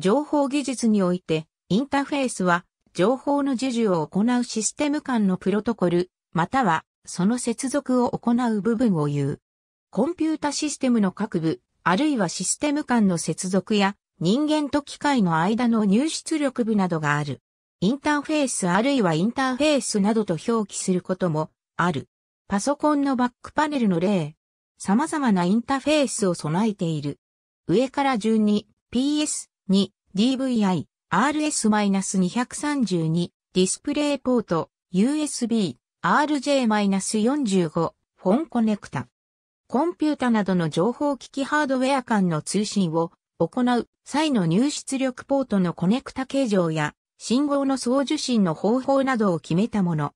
情報技術において、インターフェースは、情報の授受を行うシステム間のプロトコル、または、その接続を行う部分を言う。コンピュータシステムの各部、あるいはシステム間の接続や、人間と機械の間の入出力部などがある。インターフェースあるいはインターフェースなどと表記することもある。パソコンのバックパネルの例。様々なインターフェースを備えている。上から順に PS2、DVI、RS-232、ディスプレイポート、USB、RJ-45、フォンコネクタ。コンピュータなどの情報機器ハードウェア間の通信を行う際の入出力ポートのコネクタ形状や信号の送受信の方法などを決めたもの。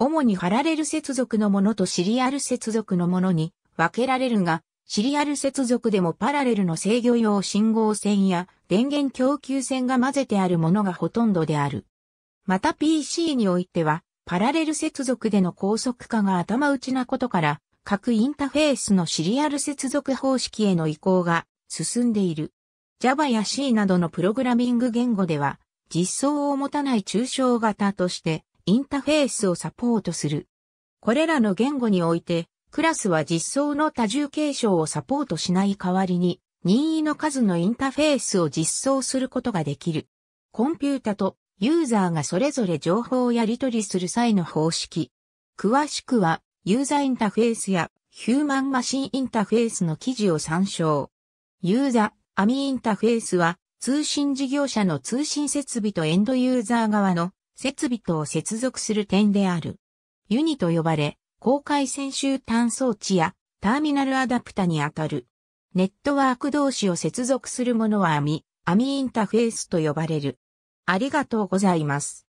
主にパラレル接続のものとシリアル接続のものに分けられるが、シリアル接続でもパラレルの制御用信号線や電源供給線が混ぜてあるものがほとんどである。また PC においては、パラレル接続での高速化が頭打ちなことから、各インタフェースのシリアル接続方式への移行が進んでいる。Java や C などのプログラミング言語では、実装を持たない抽象型としてインタフェースをサポートする。これらの言語において、クラスは実装の多重継承をサポートしない代わりに、任意の数のインターフェースを実装することができる。コンピュータとユーザーがそれぞれ情報をやり取りする際の方式。詳しくは、ユーザーインターフェースやヒューマンマシンインターフェースの記事を参照。ユーザー、アミインターフェースは、通信事業者の通信設備とエンドユーザー側の設備とを接続する点である。ユニと呼ばれ、公開専修単装置やターミナルアダプタにあたる。ネットワーク同士を接続するものは網、網インターフェースと呼ばれる。ありがとうございます。